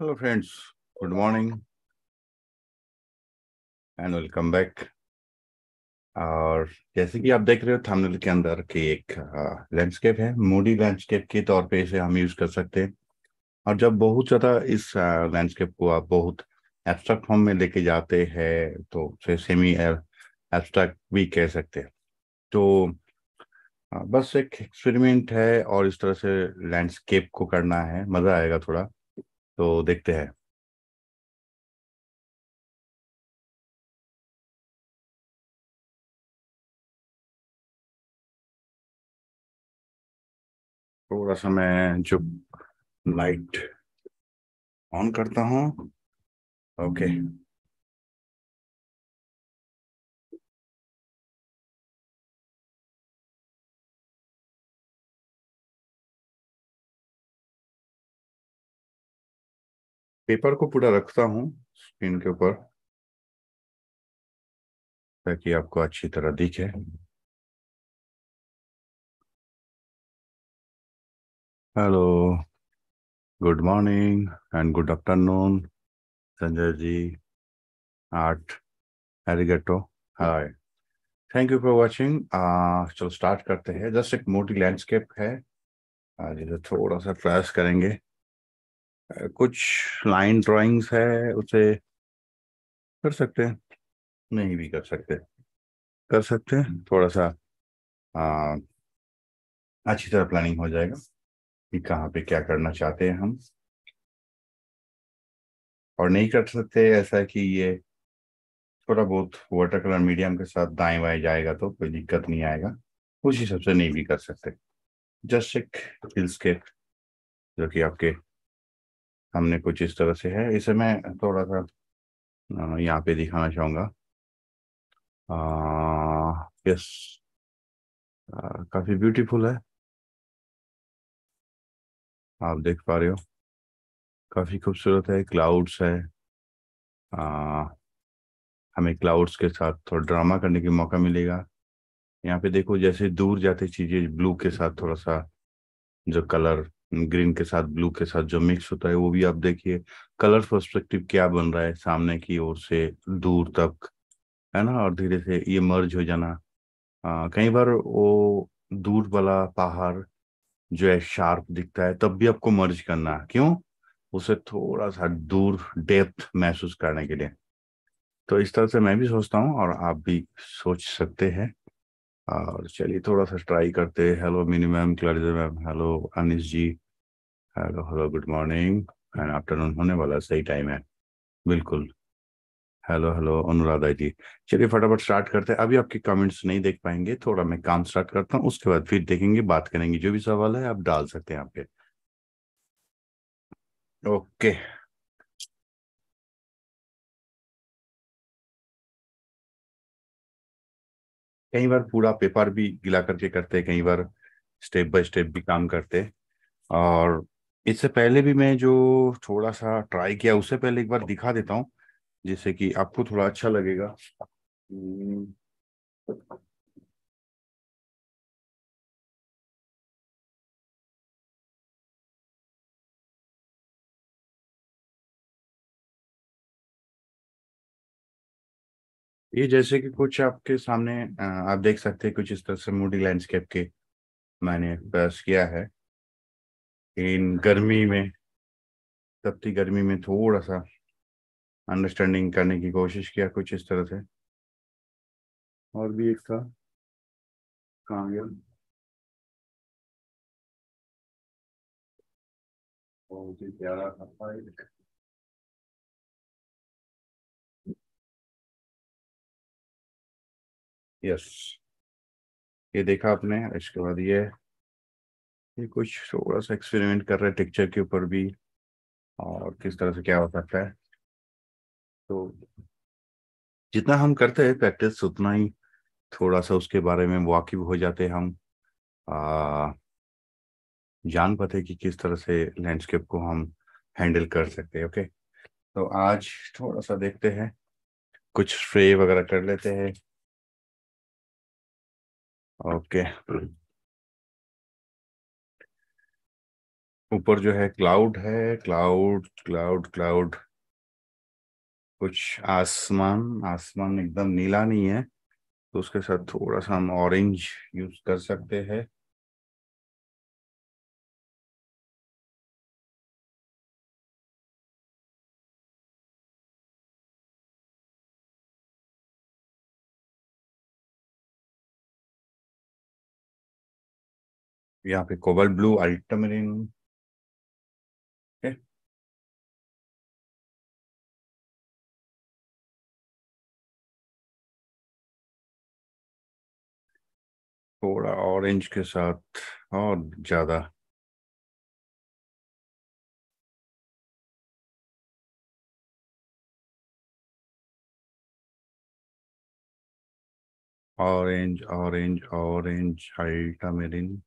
Hello friends, good morning and welcome back. और जैसे कि आप देख रहे हो थंबनेल के अंदर कि एक लैंडस्केप है मूडी लैंडस्केप के तौर पे इसे हम यूज कर सकते हैं और जब बहुत ज़्यादा इस लैंडस्केप को आप बहुत एब्स्ट्रैक्ट फॉर्म में लेके जाते हैं तो उसे सेमी एब्स्ट्रैक्ट भी कह सकते हैं तो बस एक एक्सपेरिमेंट है और इस तरह से लैंडस्केप को करना है मज़ा आएगा थोड़ा तो देखते हैं थोड़ा सा मैं जो लाइट ऑन करता हूं ओके okay. पेपर को पूरा रखता हूं स्क्रीन के ऊपर ताकि आपको अच्छी तरह दिखे hello good morning and good afternoon Sanjay ji art एरिगेटो hi thank you for watching चलो स्टार्ट करते हैं जस्ट एक मोटी लैंडस्केप है आज इधर थोड़ा सा प्रयास करेंगे कुछ लाइन ड्राइंग्स है उसे कर सकते हैं नहीं भी कर सकते कर सकते हैं थोड़ा सा आ, अच्छी तरह प्लानिंग हो जाएगा कि कहाँ पे क्या करना चाहते हैं हम और नहीं कर सकते ऐसा कि ये थोड़ा बहुत वाटर कलर मीडियम के साथ दाएं बाएं जाएगा तो कोई दिक्कत नहीं आएगा उस हिसाब से नहीं भी कर सकते जस्ट एक हिल जो कि आपके हमने कुछ इस तरह से है इसे मैं थोड़ा सा यहाँ पे दिखाना चाहूँगा यस काफ़ी ब्यूटीफुल है आप देख पा रहे हो काफ़ी खूबसूरत है क्लाउड्स है आ, हमें क्लाउड्स के साथ थोड़ा ड्रामा करने का मौका मिलेगा यहाँ पे देखो जैसे दूर जाते चीज़ें ब्लू के साथ थोड़ा सा जो कलर ग्रीन के साथ ब्लू के साथ जो मिक्स होता है वो भी आप देखिए कलर पर्सपेक्टिव क्या बन रहा है सामने की ओर से दूर तक है ना और धीरे से ये मर्ज हो जाना आ, कई बार वो दूर वाला पहाड़ जो है शार्प दिखता है तब भी आपको मर्ज करना क्यों उसे थोड़ा सा दूर डेप्थ महसूस करने के लिए तो इस तरह से मैं भी सोचता हूँ और आप भी सोच सकते हैं और चलिए थोड़ा सा ट्राई करते हैं हेलो मिनी मैम क्लरिजा ma'am hello Anish ji hello hello good morning and afternoon होने वाला सही टाइम है बिल्कुल हेलो हेलो अनुराधा जी चलिए फटाफट स्टार्ट करते हैं अभी आपके कमेंट्स नहीं देख पाएंगे थोड़ा मैं काम स्टार्ट करता हूँ उसके बाद फिर देखेंगे बात करेंगे जो भी सवाल है आप डाल सकते हैं यहाँ पे ओके okay. कई बार पूरा पेपर भी गिला करके करते कई बार स्टेप बाय स्टेप भी काम करते और इससे पहले भी मैं जो थोड़ा सा ट्राई किया उससे पहले एक बार दिखा देता हूँ जिससे कि आपको थोड़ा अच्छा लगेगा हम्म। ये जैसे कि कुछ आपके सामने आप देख सकते हैं कुछ इस तरह से मूडी लैंडस्केप के मैंने प्रयास किया है इन गर्मी में तपती गर्मी में थोड़ा सा अंडरस्टैंडिंग करने की कोशिश किया कुछ इस तरह से और भी एक था कहाँ बहुत ही प्यारा यस ये देखा आपने इसके बाद ये ये कुछ थोड़ा सा एक्सपेरिमेंट कर रहे हैं टेक्चर के ऊपर भी और किस तरह से क्या हो सकता है तो जितना हम करते हैं प्रैक्टिस उतना ही थोड़ा सा उसके बारे में वाकिफ हो जाते हैं हम आ, जान पाते कि किस तरह से लैंडस्केप को हम हैंडल कर सकते हैं ओके तो आज थोड़ा सा देखते हैं कुछ फ्रे वगैरह कर लेते हैं ओके ऊपर जो है क्लाउड है क्लाउड क्लाउड क्लाउड कुछ आसमान आसमान एकदम नीला नहीं है तो उसके साथ थोड़ा सा हम ऑरेंज यूज कर सकते हैं यहाँ पे कोबल ब्लू अल्टमरिन थोड़ा ऑरेंज के साथ और ज्यादा orange orange orange ultramarine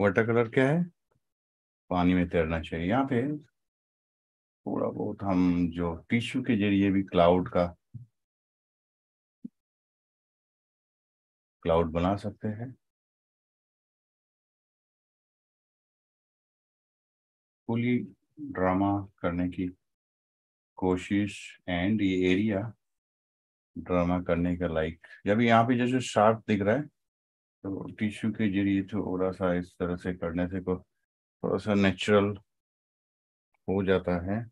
water colour क्या है पानी में तैरना चाहिए यहाँ पे थोड़ा बहुत हम जो टिश्यू के जरिए भी क्लाउड का क्लाउड बना सकते हैं फुली ड्रामा करने की कोशिश एंड ये एरिया ड्रामा करने का लाइक जब यहाँ पे जैसे शार्प दिख रहा है तो टिश्यू के जरिए थोड़ा सा इस तरह से करने से को थोड़ा सा नेचुरल हो जाता है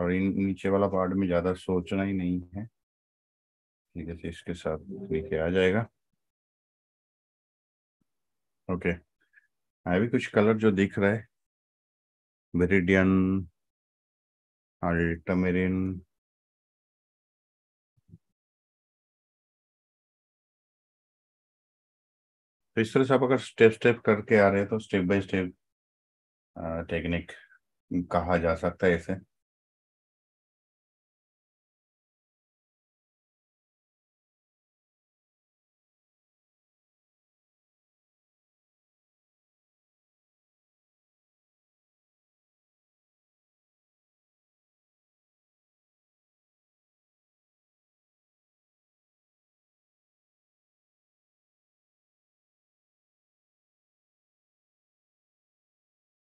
और इन नीचे वाला पार्ट में ज़्यादा सोचना ही नहीं है ठीक है तो इसके साथ लेके आ जाएगा ओके okay. अभी कुछ कलर जो दिख रहा है मेरिडियन और टमेरिन तो इस तरह से आप अगर स्टेप स्टेप करके आ रहे हैं तो स्टेप बाय स्टेप टेक्निक कहा जा सकता है इसे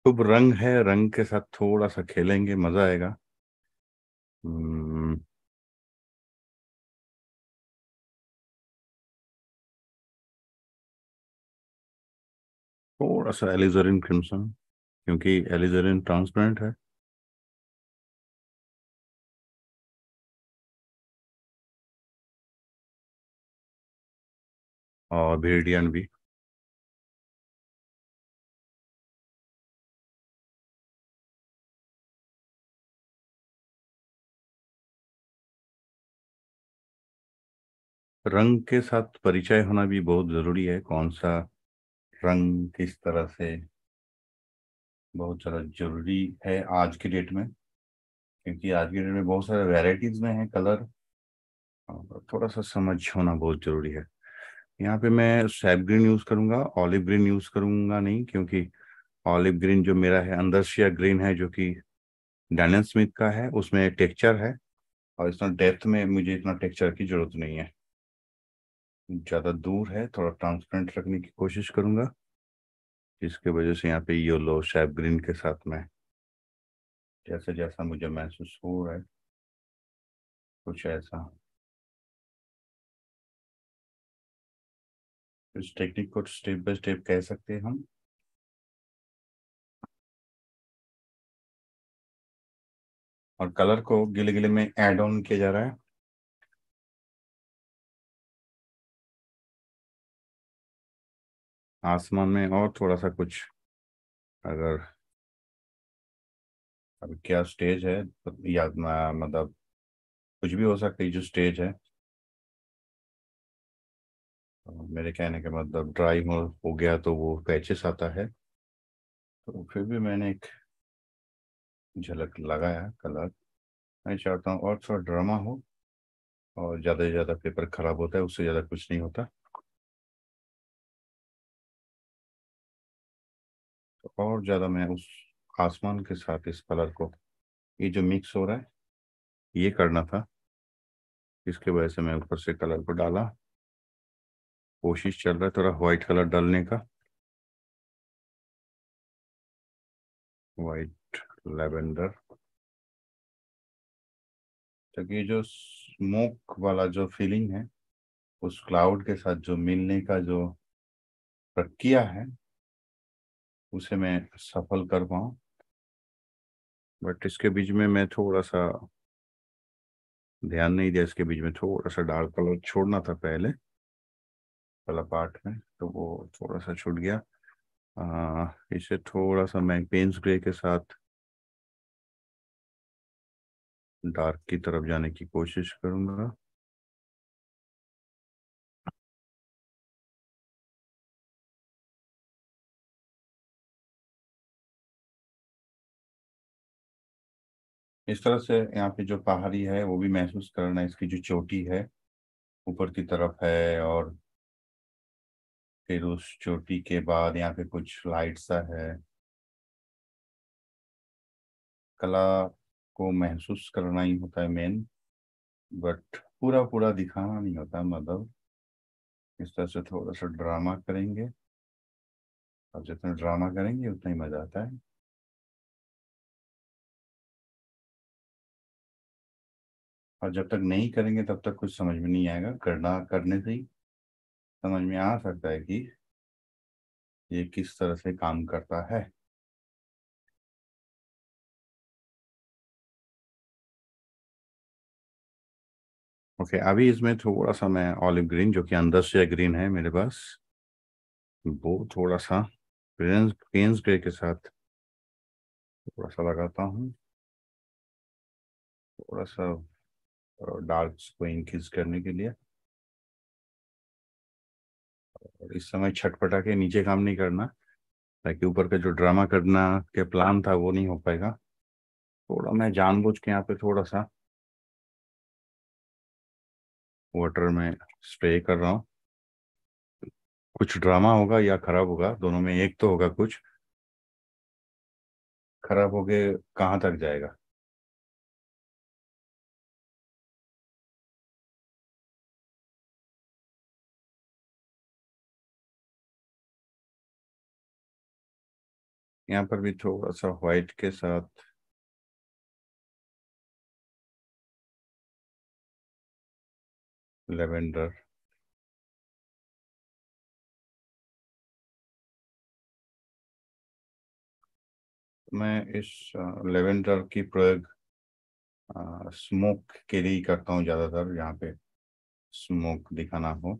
शुभ रंग है रंग के साथ थोड़ा सा खेलेंगे मजा आएगा हम्म। थोड़ा सा एलिजरिन क्रिम्सन क्योंकि एलिजरिन ट्रांसपेरेंट है और भीडियन भी रंग के साथ परिचय होना भी बहुत ज़रूरी है कौन सा रंग किस तरह से बहुत ज़्यादा ज़रूरी है आज के डेट में क्योंकि आज के डेट में बहुत सारे वेराइटीज में है कलर थोड़ा सा समझ होना बहुत ज़रूरी है यहाँ पे मैं सैप ग्रीन यूज़ करूंगा ऑलिव ग्रीन यूज़ करूँगा नहीं क्योंकि ऑलिव ग्रीन जो मेरा है अंदरशिया ग्रीन है जो कि डैनियल स्मिथ का है उसमें टेक्चर है और इतना डेप्थ में मुझे इतना टेक्चर की ज़रूरत नहीं है ज़्यादा दूर है थोड़ा ट्रांसपेरेंट रखने की कोशिश करूँगा जिसके वजह से यहाँ पे येलो शैप ग्रीन के साथ में जैसा जैसा मुझे महसूस हो रहा है कुछ ऐसा इस टेक्निक को स्टेप बाय स्टेप कह सकते हैं हम और कलर को गिले गिले में एड ऑन किया जा रहा है आसमान में और थोड़ा सा कुछ अगर अब क्या स्टेज है या मतलब कुछ भी हो सकता है जो स्टेज है मेरे कहने के मतलब ड्राई हो हो गया तो वो पैचेस आता है तो फिर भी मैंने एक झलक लगाया कलर मैं चाहता हूँ और थोड़ा ड्रामा हो और ज़्यादा से ज़्यादा पेपर ख़राब होता है उससे ज़्यादा कुछ नहीं होता और ज़्यादा मैं उस आसमान के साथ इस कलर को ये जो मिक्स हो रहा है ये करना था इसके वजह से मैं ऊपर से कलर को डाला कोशिश चल रहा है थोड़ा व्हाइट कलर डालने का वाइट लेवेंडर तो ये जो स्मोक वाला जो फीलिंग है उस क्लाउड के साथ जो मिलने का जो प्रक्रिया है उसे मैं सफल कर पाऊँ बट इसके बीच में मैं थोड़ा सा ध्यान नहीं दिया इसके बीच में थोड़ा सा डार्क कलर छोड़ना था पहले पहला पार्ट में तो वो थोड़ा सा छूट गया आ, इसे थोड़ा सा मैं पेंस ग्रे के साथ डार्क की तरफ जाने की कोशिश करूंगा इस तरह से यहाँ पे जो पहाड़ी है वो भी महसूस करना इसकी जो चोटी है ऊपर की तरफ है और फिर उस चोटी के बाद यहाँ पे कुछ लाइट सा है कला को महसूस करना ही होता है मेन बट पूरा पूरा दिखाना नहीं होता मतलब इस तरह से थोड़ा सा ड्रामा करेंगे और जितना ड्रामा करेंगे उतना ही मजा आता है और जब तक नहीं करेंगे तब तक कुछ समझ में नहीं आएगा करना करने से ही समझ में आ सकता है कि ये किस तरह से काम करता है ओके okay, अभी इसमें थोड़ा सा मैं ऑलिव ग्रीन जो कि अंदर से ग्रीन है मेरे पास वो थोड़ा सा प्रेंस ग्रे के साथ थोड़ा सा लगाता हूँ थोड़ा सा और डार्क को इंक्रीज करने के लिए और इस समय छटपटा के नीचे काम नहीं करना ताकि ऊपर का जो ड्रामा करना के प्लान था वो नहीं हो पाएगा थोड़ा मैं जानबूझ के यहाँ पे थोड़ा सा वाटर में स्प्रे कर रहा हूँ कुछ ड्रामा होगा या खराब होगा दोनों में एक तो होगा कुछ खराब हो गए कहाँ तक जाएगा यहाँ पर भी थोड़ा सा व्हाइट के साथ लेवेंडर मैं इस लेवेंडर की प्रयोग स्मोक के लिए करता हूँ ज़्यादातर यहाँ पे स्मोक दिखाना हो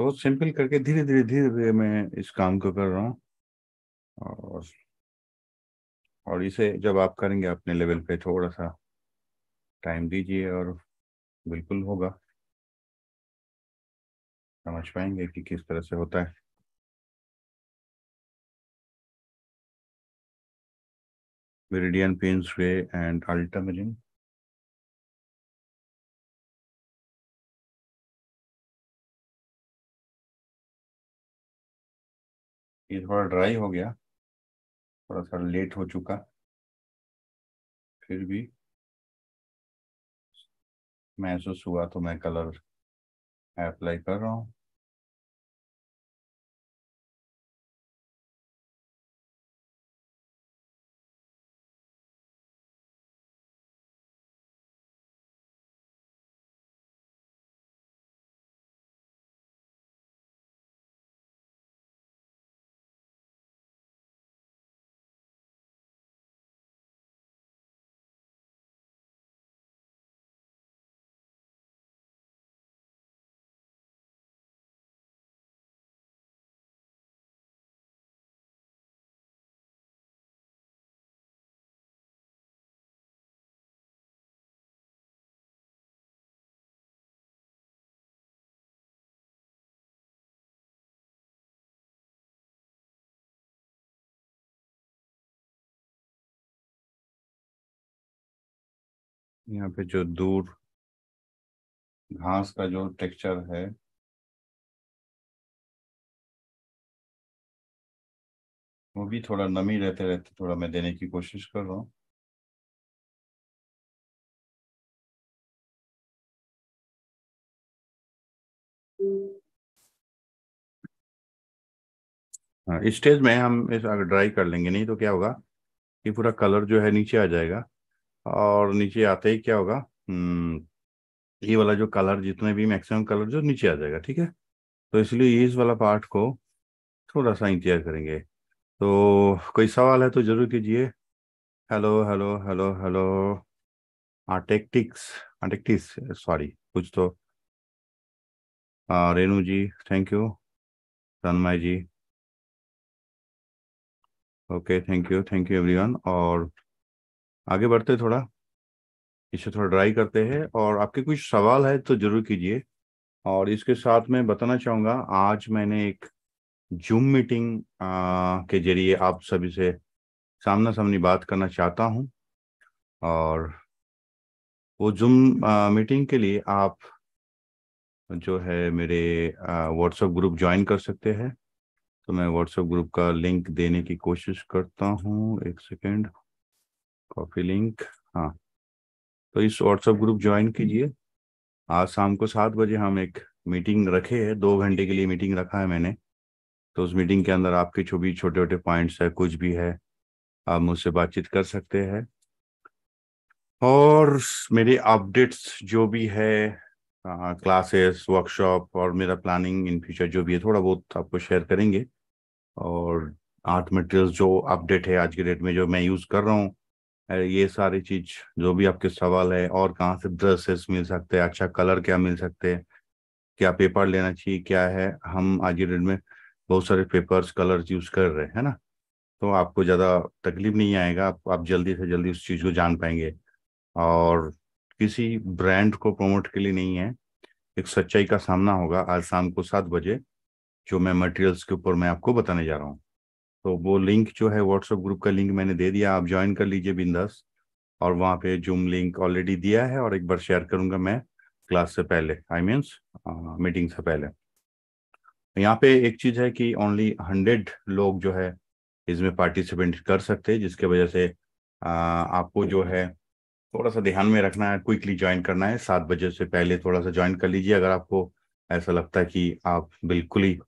बहुत तो सिंपल करके धीरे धीरे धीरे धीरे मैं इस काम को कर रहा हूँ और और इसे जब आप करेंगे अपने लेवल पे थोड़ा सा टाइम दीजिए और बिल्कुल होगा समझ पाएंगे कि किस तरह से होता है viridian Payne's way and ultramarine ये थोड़ा ड्राई हो गया थोड़ा सा लेट हो चुका फिर भी महसूस हुआ तो मैं कलर अप्लाई कर रहा हूँ यहाँ पे जो दूर घास का जो टेक्सचर है वो भी थोड़ा नमी रहते रहते थोड़ा मैं देने की कोशिश कर रहा हूँ हाँ, इस स्टेज में हम इस अगर ड्राई कर लेंगे नहीं तो क्या होगा कि पूरा कलर जो है नीचे आ जाएगा और नीचे आते ही क्या होगा हम्म, ये वाला जो कलर जितने भी मैक्सिमम कलर जो नीचे आ जाएगा ठीक है तो इसलिए इस वाला पार्ट को थोड़ा सा इंतजार करेंगे तो कोई सवाल है तो जरूर कीजिए हेलो हेलो हेलो हेलो आर्टेक्टिक्स आर्टेक्टिक्स सॉरी कुछ तो Renu ji thank you Tanmay ji okay thank you thank you everyone और आगे बढ़ते थोड़ा इसे थोड़ा ड्राई करते हैं और आपके कुछ सवाल है तो जरूर कीजिए और इसके साथ मैं बताना चाहूँगा आज मैंने एक जूम मीटिंग के जरिए आप सभी से सामना सामनी बात करना चाहता हूँ और वो जूम मीटिंग के लिए आप जो है मेरे व्हाट्सएप ग्रुप ज्वाइन कर सकते हैं तो मैं व्हाट्सएप ग्रुप का लिंक देने की कोशिश करता हूँ एक सेकेंड कॉपी लिंक हाँ तो इस व्हाट्सएप ग्रुप ज्वाइन कीजिए आज शाम को सात बजे हम एक मीटिंग रखे है दो घंटे के लिए मीटिंग रखा है मैंने तो उस मीटिंग के अंदर आपके जो भी छोटे छोटे पॉइंट्स है कुछ भी है आप मुझसे बातचीत कर सकते हैं और मेरे अपडेट्स जो भी है क्लासेस हाँ, वर्कशॉप और मेरा प्लानिंग इन फ्यूचर जो भी है थोड़ा बहुत आपको शेयर करेंगे और आर्ट मटेरियल्स जो अपडेट है आज के डेट में जो मैं यूज़ कर रहा हूँ ये सारी चीज जो भी आपके सवाल है और कहाँ से ड्रेसेस मिल सकते हैं अच्छा कलर क्या मिल सकते हैं क्या पेपर लेना चाहिए क्या है हम आज के डेट में बहुत सारे पेपर्स कलर्स यूज कर रहे हैं ना तो आपको ज़्यादा तकलीफ नहीं आएगा आप, आप जल्दी से जल्दी उस चीज़ को जान पाएंगे और किसी ब्रांड को प्रमोट के लिए नहीं है एक सच्चाई का सामना होगा आज शाम को सात बजे जो मैं मटेरियल्स के ऊपर मैं आपको बताने जा रहा हूँ तो वो लिंक जो है व्हाट्सएप ग्रुप का लिंक मैंने दे दिया आप ज्वाइन कर लीजिए बिंदास और वहाँ पे जूम लिंक ऑलरेडी दिया है और एक बार शेयर करूंगा मैं क्लास से पहले आई मीन्स मीटिंग से पहले यहाँ पे एक चीज़ है कि ओनली हंड्रेड लोग जो है इसमें पार्टिसिपेंट कर सकते हैं जिसके वजह से आ, आपको जो है थोड़ा सा ध्यान में रखना है क्विकली ज्वाइन करना है सात बजे से पहले थोड़ा सा ज्वाइन कर लीजिए अगर आपको ऐसा लगता है कि आप बिल्कुल ही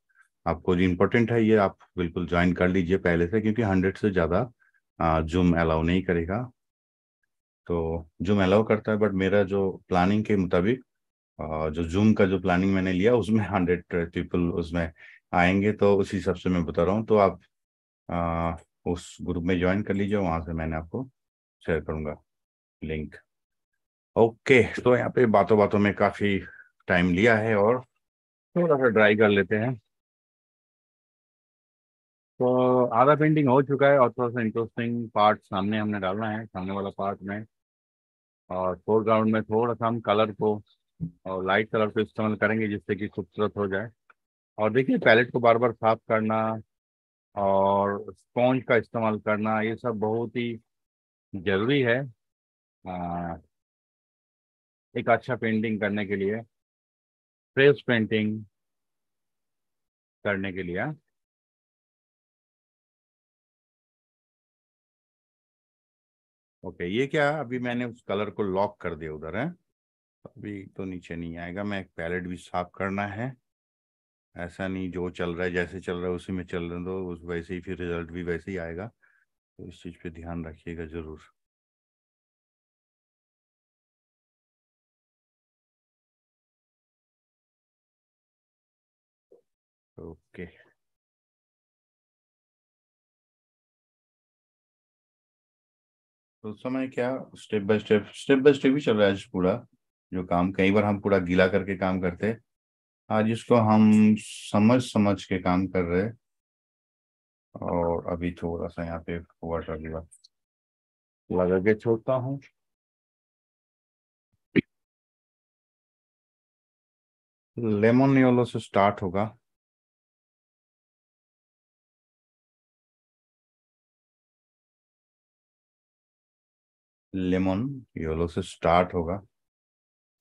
आपको जो इम्पोर्टेंट है ये आप बिल्कुल ज्वाइन कर लीजिए पहले से क्योंकि हंड्रेड से ज़्यादा जूम अलाउ नहीं करेगा तो जूम अलाउ करता है बट मेरा जो प्लानिंग के मुताबिक जो जूम का जो प्लानिंग मैंने लिया उसमें हंड्रेड पीपल उसमें आएंगे तो उसी हिसाब से मैं बता रहा हूँ तो आप आ, उस ग्रुप में ज्वाइन कर लीजिए वहाँ से मैंने आपको शेयर करूँगा लिंक ओके तो यहाँ पे बातों बातों में काफ़ी टाइम लिया है और थोड़ा सा ड्राई कर लेते हैं तो आधा पेंटिंग हो चुका है और थोड़ा सा इंटरेस्टिंग पार्ट सामने हमने डालना है सामने वाला पार्ट में और फोरग्राउंड में थोड़ा सा हम कलर को और लाइट कलर को इस्तेमाल करेंगे जिससे कि खूबसूरत हो जाए और देखिए पैलेट को बार बार साफ करना और स्पॉन्ज का इस्तेमाल करना ये सब बहुत ही ज़रूरी है आ, एक अच्छा पेंटिंग करने के लिए फ्रेश पेंटिंग करने के लिए ओके ये क्या अभी मैंने उस कलर को लॉक कर दिया उधर है अभी तो नीचे नहीं आएगा मैं एक पैलेट भी साफ करना है ऐसा नहीं जो चल रहा है जैसे चल रहा है उसी में चल रहे तो उस वैसे ही फिर रिजल्ट भी वैसे ही आएगा तो इस चीज़ पे ध्यान रखिएगा ज़रूर ओके okay. तो उस समय क्या step by step step by step ही चल रहा है पूरा जो काम कई बार हम पूरा गीला करके काम करते आज इसको हम समझ समझ के काम कर रहे और अभी थोड़ा सा यहाँ पे वाटर गिला लगा के छोड़ता हूँ लेमोन से स्टार्ट होगा लेमन येलो से स्टार्ट होगा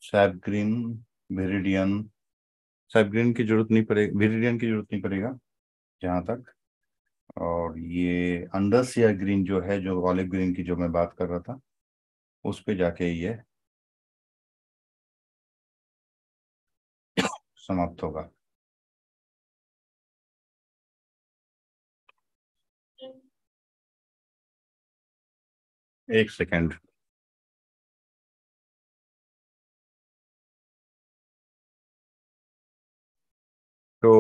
sap green viridian sap green की जरूरत नहीं पड़ेगी वेरिडियन की जरूरत नहीं पड़ेगा जहाँ तक और ये अंडरसिया ग्रीन जो है जो ऑलिव ग्रीन की जो मैं बात कर रहा था उस पे जाके ये समाप्त होगा एक सेकेंड तो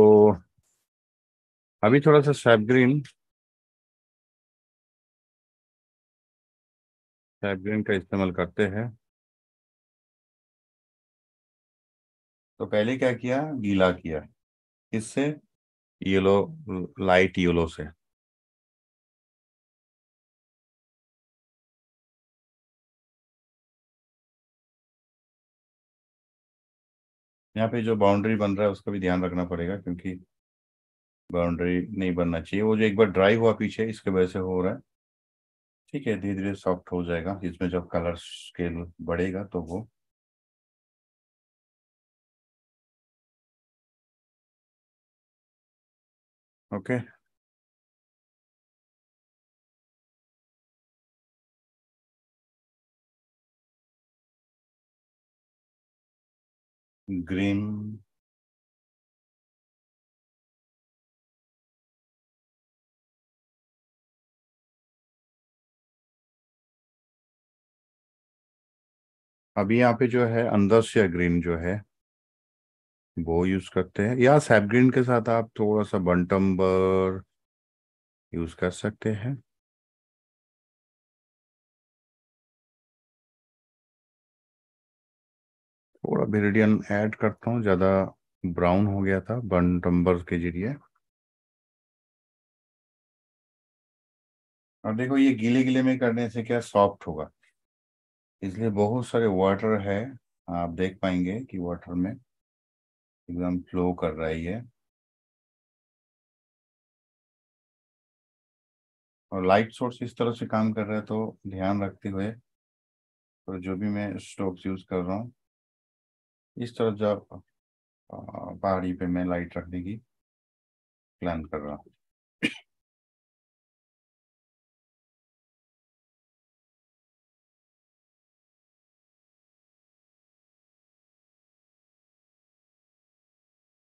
अभी थोड़ा सा सैप ग्रीन सैप ग्रीन का इस्तेमाल करते हैं तो पहले क्या किया गीला किया इससे येलो लाइट येलो से यहाँ पे जो बाउंड्री बन रहा है उसका भी ध्यान रखना पड़ेगा क्योंकि बाउंड्री नहीं बनना चाहिए वो जो एक बार ड्राई हुआ पीछे इसके वजह से हो रहा है ठीक है धीरे धीरे सॉफ्ट हो जाएगा इसमें जब कलर स्केल बढ़ेगा तो वो ओके okay. green अभी यहाँ पे जो है अंदर से ग्रीन जो है वो यूज करते हैं या सैप ग्रीन के साथ आप थोड़ा सा बंटम्बर यूज कर सकते हैं थोड़ा बेरिडियन ऐड करता हूँ ज़्यादा ब्राउन हो गया था बर्न टम्बर के जरिए और देखो ये गीले गीले में करने से क्या सॉफ्ट होगा इसलिए बहुत सारे वाटर है आप देख पाएंगे कि वाटर में एकदम फ्लो कर रही है और लाइट सोर्स इस तरह से काम कर रहा है तो ध्यान रखते हुए तो जो भी मैं स्टोक्स यूज़ कर रहा हूँ इस तरह जो आप पहाड़ी पे मैं लाइट रखने की प्लान कर रहा हूँ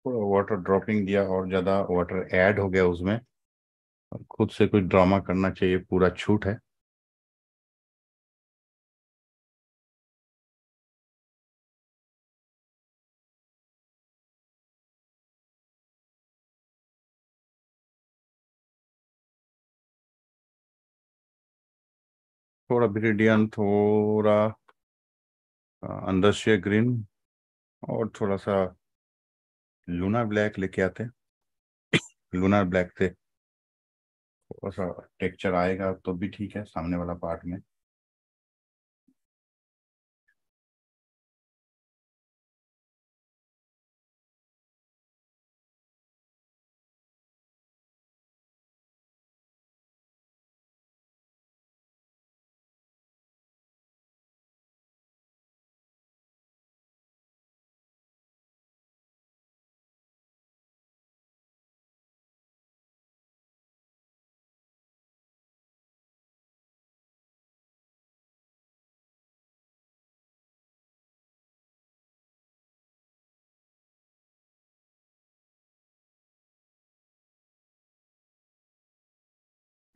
थोड़ा वाटर ड्रॉपिंग दिया और ज़्यादा वाटर ऐड हो गया उसमें खुद से कुछ ड्रामा करना चाहिए पूरा छूट है थोड़ा ब्रिडियन थोड़ा अंदरशिया ग्रीन और थोड़ा सा लूना ब्लैक लेके आते हैं लूना ब्लैक से थोड़ा सा टेक्चर आएगा तो भी ठीक है सामने वाला पार्ट में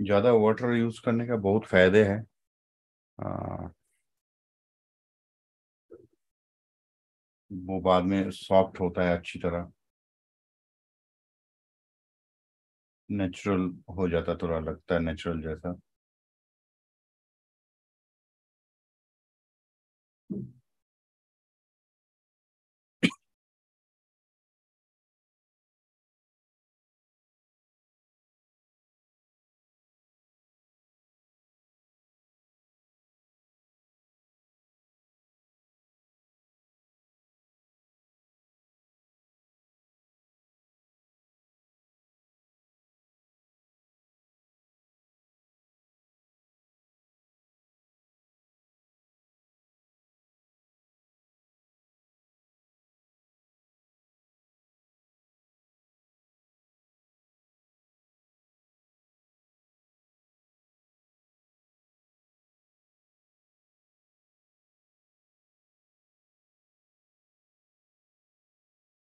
ज़्यादा वाटर यूज़ करने का बहुत फ़ायदे हैं वो बाद में सॉफ्ट होता है अच्छी तरह नेचुरल हो जाता थोड़ा लगता है नेचुरल जैसा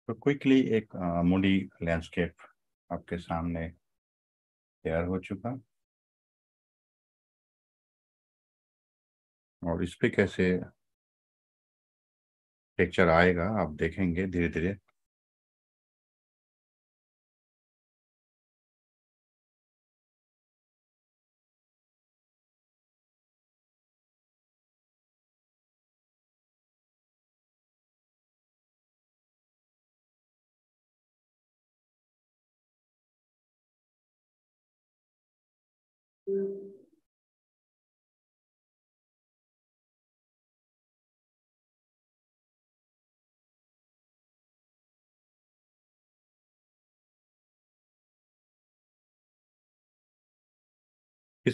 तो क्विकली एक मूडी लैंडस्केप आपके सामने तैयार हो चुका और इस पे कैसे पिक्चर आएगा आप देखेंगे धीरे धीरे किस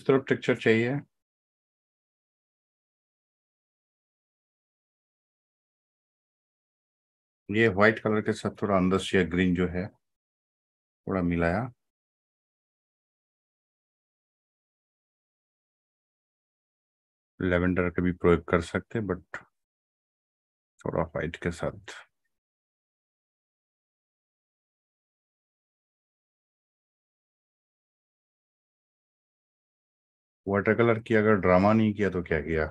तरफ टेक्चर चाहिए ये व्हाइट कलर के साथ थोड़ा अंदर से ग्रीन जो है थोड़ा मिलाया लेवेंडर का भी प्रयोग कर सकते हैं बट थोड़ा वाइट के साथ वाटर कलर की अगर ड्रामा नहीं किया तो क्या किया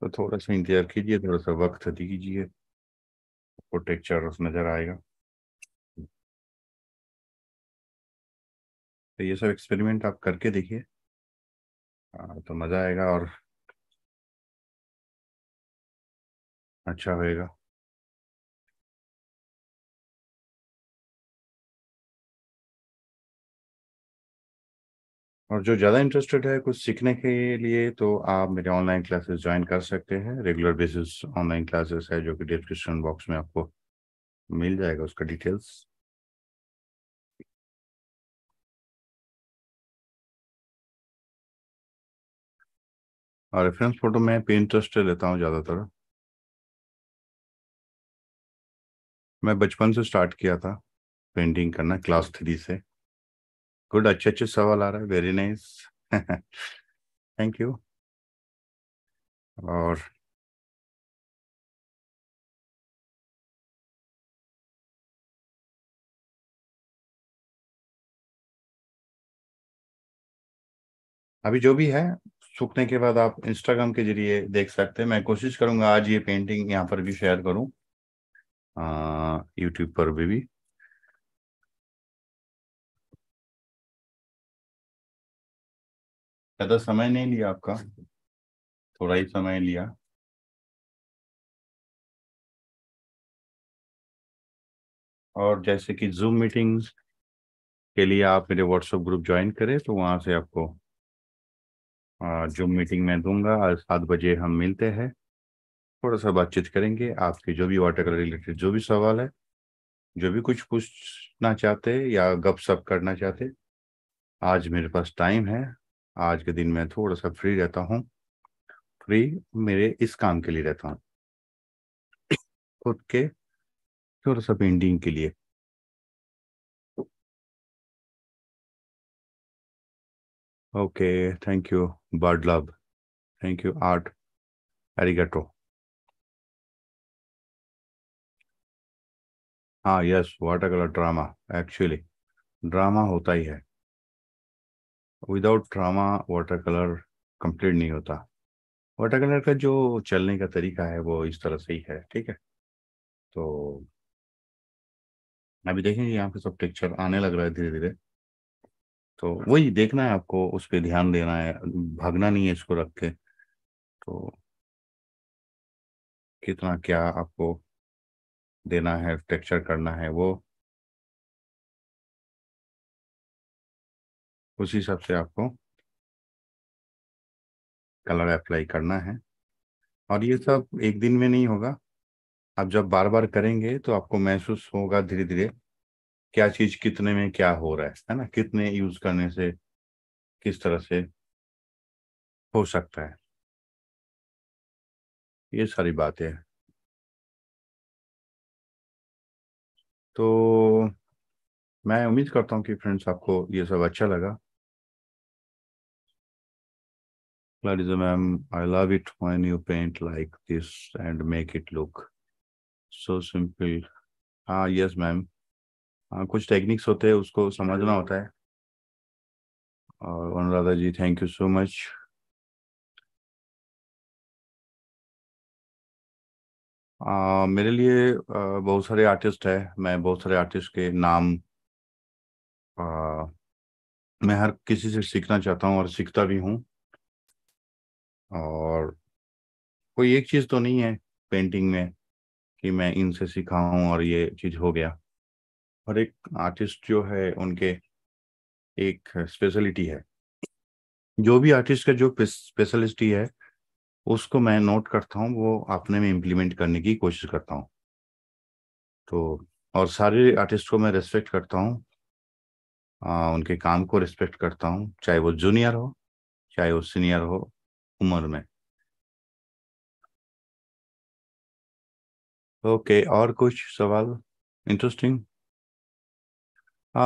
तो थोड़ा सा इंतजार कीजिए थोड़ा सा वक्त दीजिए आपको टेक्चर नज़र आएगा तो ये सब एक्सपेरिमेंट आप करके देखिए हाँ, तो मज़ा आएगा और अच्छा रहेगा और जो ज़्यादा इंटरेस्टेड है कुछ सीखने के लिए तो आप मेरे ऑनलाइन क्लासेस ज्वाइन कर सकते हैं रेगुलर बेसिस ऑनलाइन क्लासेस है जो कि डिस्क्रिप्शन बॉक्स में आपको मिल जाएगा उसका डिटेल्स और रेफरेंस फोटो मैं पेंट्रस्ट लेता हूँ ज़्यादातर मैं बचपन से स्टार्ट किया था पेंटिंग करना क्लास थ्री से गुड अच्छे अच्छे सवाल आ रहा है वेरी नाइस थैंक यू और अभी जो भी है सूखने के बाद आप इंस्टाग्राम के जरिए देख सकते हैं मैं कोशिश करूंगा आज ये पेंटिंग यहाँ पर भी शेयर करूं यूट्यूब पर भी, भी ज़्यादा समय नहीं लिया आपका थोड़ा ही समय लिया और जैसे कि जूम मीटिंग के लिए आप मेरे व्हाट्सएप ग्रुप ज्वाइन करें तो वहाँ से आपको जूम मीटिंग में दूंगा आज सात बजे हम मिलते हैं थोड़ा सा बातचीत करेंगे आपके जो भी वाटर कलर रिलेटेड जो भी सवाल है जो भी कुछ पूछना चाहते या गप सप करना चाहते आज मेरे पास टाइम है आज के दिन मैं थोड़ा सा फ्री रहता हूँ फ्री मेरे इस काम के लिए रहता हूँ खुद के थोड़ा सा पेंटिंग के लिए okay thank you bird love thank you art arigato हाँ yes water colour drama actually drama होता ही है without drama water colour complete नहीं होता वाटर कलर का जो चलने का तरीका है वो इस तरह से ही है ठीक है तो अभी देखेंगे यहाँ पे सब टेक्चर आने लग रहा है धीरे धीरे तो वही देखना है आपको उस पर ध्यान देना है भागना नहीं है इसको रख के तो कितना क्या आपको देना है टेक्सचर करना है वो उसी हिसाब से आपको कलर अप्लाई करना है और ये सब एक दिन में नहीं होगा आप जब बार बार करेंगे तो आपको महसूस होगा धीरे धीरे क्या चीज कितने में क्या हो रहा है है ना कितने यूज करने से किस तरह से हो सकता है ये सारी बातें हैं तो मैं उम्मीद करता हूँ कि फ्रेंड्स आपको ये सब अच्छा लगा Clarissa ma'am I love it when you paint like this and make it look so simple हाँ यस मैम हाँ कुछ टेक्निक्स होते हैं उसको समझना होता है और Anuradha ji thank you so much आ, मेरे लिए बहुत सारे आर्टिस्ट है मैं बहुत सारे आर्टिस्ट के नाम आ, मैं हर किसी से सीखना चाहता हूँ और सीखता भी हूँ और कोई एक चीज़ तो नहीं है पेंटिंग में कि मैं इनसे सिखाऊं और ये चीज़ हो गया हर एक आर्टिस्ट जो है उनके एक स्पेशलिटी है जो भी आर्टिस्ट का जो स्पेशलिटी है उसको मैं नोट करता हूँ वो अपने में इम्प्लीमेंट करने की कोशिश करता हूँ तो और सारे आर्टिस्ट को मैं रिस्पेक्ट करता हूँ उनके काम को रिस्पेक्ट करता हूँ चाहे वो जूनियर हो चाहे वो सीनियर हो उम्र में ओके और कुछ सवाल इंटरेस्टिंग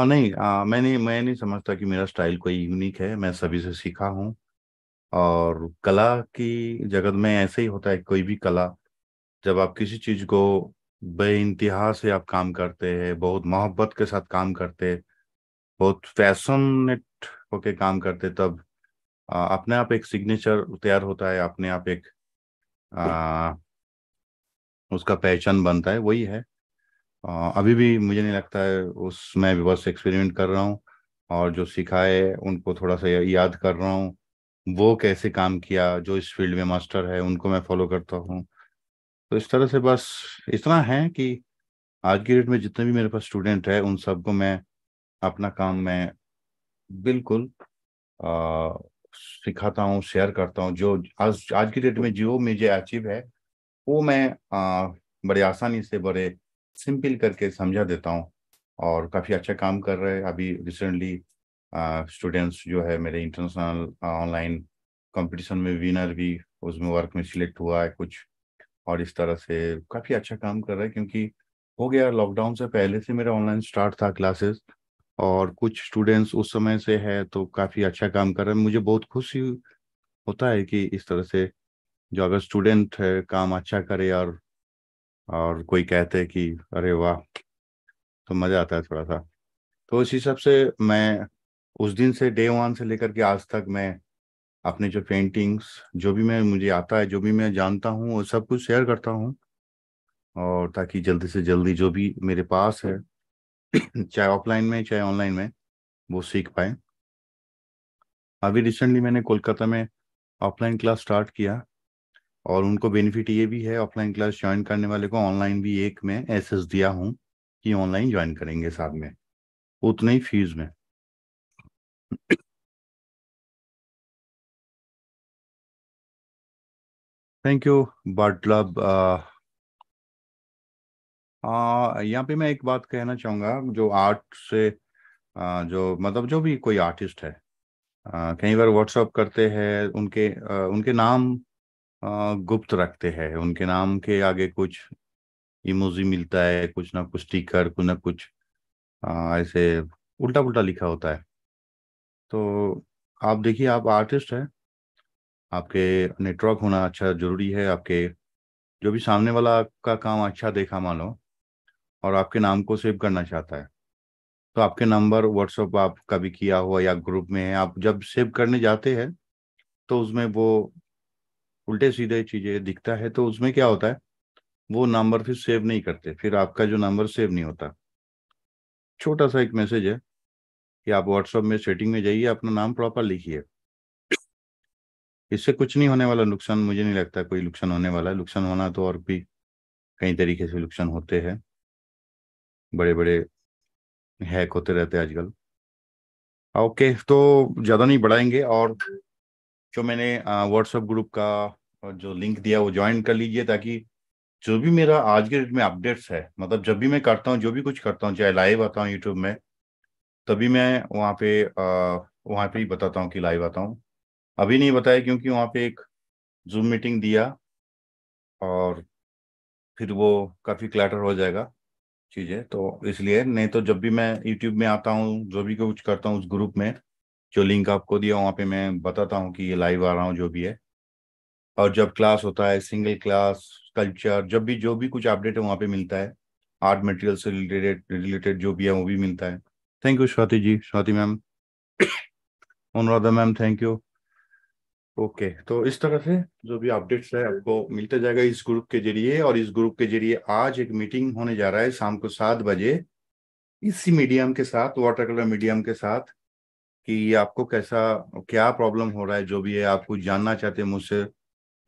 नहीं आ, मैं नहीं मैं नहीं समझता कि मेरा स्टाइल कोई यूनिक है मैं सभी से सीखा हूँ और कला की जगत में ऐसे ही होता है कोई भी कला जब आप किसी चीज को बे इंतहा से आप काम करते हैं बहुत मोहब्बत के साथ काम करते बहुत फैशनेट होके काम करते तब अपने आप एक सिग्नेचर तैयार होता है अपने आप एक आ, उसका पहचान बनता है वही है आ, अभी भी मुझे नहीं लगता है उसमें बस एक्सपेरिमेंट कर रहा हूँ और जो सिखाए उनको थोड़ा सा याद कर रहा हूँ वो कैसे काम किया जो इस फील्ड में मास्टर है उनको मैं फॉलो करता हूँ तो इस तरह से बस इतना है कि आज की डेट में जितने भी मेरे पास स्टूडेंट है उन सबको मैं अपना काम मैं बिल्कुल आ, सिखाता हूँ शेयर करता हूँ जो आज आज की डेट में जो मुझे अचीव है वो मैं आ, बड़े आसानी से बड़े सिंपल करके समझा देता हूँ और काफ़ी अच्छा काम कर रहे हैं अभी रिसेंटली स्टूडेंट्स जो है मेरे इंटरनेशनल ऑनलाइन कंपटीशन में विनर भी उसमें वर्क में सिलेक्ट हुआ है कुछ और इस तरह से काफ़ी अच्छा काम कर रहा है क्योंकि हो गया लॉकडाउन से पहले से मेरा ऑनलाइन स्टार्ट था क्लासेस और कुछ स्टूडेंट्स उस समय से है तो काफ़ी अच्छा काम कर रहे हैं मुझे बहुत खुशी होता है कि इस तरह से जो अगर स्टूडेंट है काम अच्छा करे और और कोई कहते हैं कि अरे वाह तो मज़ा आता है थोड़ा सा तो इस हिसाब से मैं उस दिन से डे वन से लेकर के आज तक मैं अपने जो पेंटिंग्स जो भी मैं मुझे आता है जो भी मैं जानता हूँ वो सब कुछ शेयर करता हूँ और ताकि जल्दी से जल्दी जो भी मेरे पास है चाहे ऑफलाइन में चाहे ऑनलाइन में वो सीख पाए अभी रिसेंटली मैंने कोलकाता में ऑफलाइन क्लास स्टार्ट किया और उनको बेनिफिट ये भी है ऑफलाइन क्लास ज्वाइन करने वाले को ऑनलाइन भी एक में एसेस दिया हूँ कि ऑनलाइन ज्वाइन करेंगे साथ में उतने ही फीस में थैंक यू बाटलब यहाँ पे मैं एक बात कहना चाहूंगा जो आर्ट से आ, uh, जो मतलब जो भी कोई आर्टिस्ट है uh, कई बार व्हाट्सअप करते हैं उनके आ, uh, उनके नाम आ, गुप्त रखते हैं उनके नाम के आगे कुछ इमोजी मिलता है कुछ ना कुछ स्टिकर कुछ ना कुछ आ, ऐसे उल्टा पुल्टा लिखा होता है तो आप देखिए आप आर्टिस्ट हैं आपके नेटवर्क होना अच्छा जरूरी है आपके जो भी सामने वाला आपका काम अच्छा देखा मान लो और आपके नाम को सेव करना चाहता है तो आपके नंबर व्हाट्सअप आप कभी किया हुआ या ग्रुप में है आप जब सेव करने जाते हैं तो उसमें वो उल्टे सीधे चीज़ें दिखता है तो उसमें क्या होता है वो नंबर फिर सेव नहीं करते फिर आपका जो नंबर सेव नहीं होता छोटा सा एक मैसेज है कि आप व्हाट्सअप में सेटिंग में जाइए अपना नाम प्रॉपर लिखिए इससे कुछ नहीं होने वाला नुकसान मुझे नहीं लगता कोई नुकसान होने वाला है नुकसान होना तो और भी कई तरीके से नुकसान होते हैं बड़े बड़े हैक होते रहते हैं आजकल ओके तो ज़्यादा नहीं बढ़ाएंगे और जो मैंने व्हाट्सएप ग्रुप का जो लिंक दिया वो ज्वाइन कर लीजिए ताकि जो भी मेरा आज के डेट में अपडेट्स है मतलब जब भी मैं करता हूँ जो भी कुछ करता हूँ चाहे लाइव आता हूँ यूट्यूब में तभी मैं वहाँ पे वहाँ पे ही बताता हूँ कि लाइव आता हूँ अभी नहीं बताया क्योंकि वहाँ पे एक जूम मीटिंग दिया और फिर वो काफ़ी क्लैटर हो जाएगा चीज़ें तो इसलिए नहीं तो जब भी मैं यूट्यूब में आता हूँ जो भी कुछ करता हूँ उस ग्रुप में जो लिंक आपको दिया वहाँ पे मैं बताता हूँ कि ये लाइव आ रहा हूँ जो भी है और जब क्लास होता है सिंगल क्लास कल्चर जब भी जो भी कुछ अपडेट है वहाँ पे मिलता है आर्ट मटेरियल से रिलेटेड रिलेटेड जो भी है वो भी मिलता है thank you Swati ji Swati ma'am Anuradha ma'am thank you okay तो इस तरह से जो भी अपडेट्स है आपको मिलता जाएगा इस ग्रुप के जरिए और इस ग्रुप के जरिए आज एक मीटिंग होने जा रहा है शाम को सात बजे इसी मीडियम के साथ वाटर कलर मीडियम के साथ कि आपको कैसा क्या प्रॉब्लम हो रहा है जो भी है आप कुछ जानना चाहते हैं मुझसे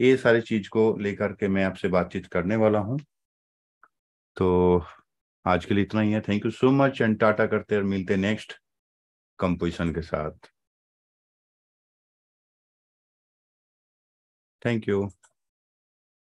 ये सारी चीज को लेकर के मैं आपसे बातचीत करने वाला हूँ तो आज के लिए इतना ही है thank you so much and टाटा करते और मिलते नेक्स्ट कंपोजिशन के साथ थैंक यू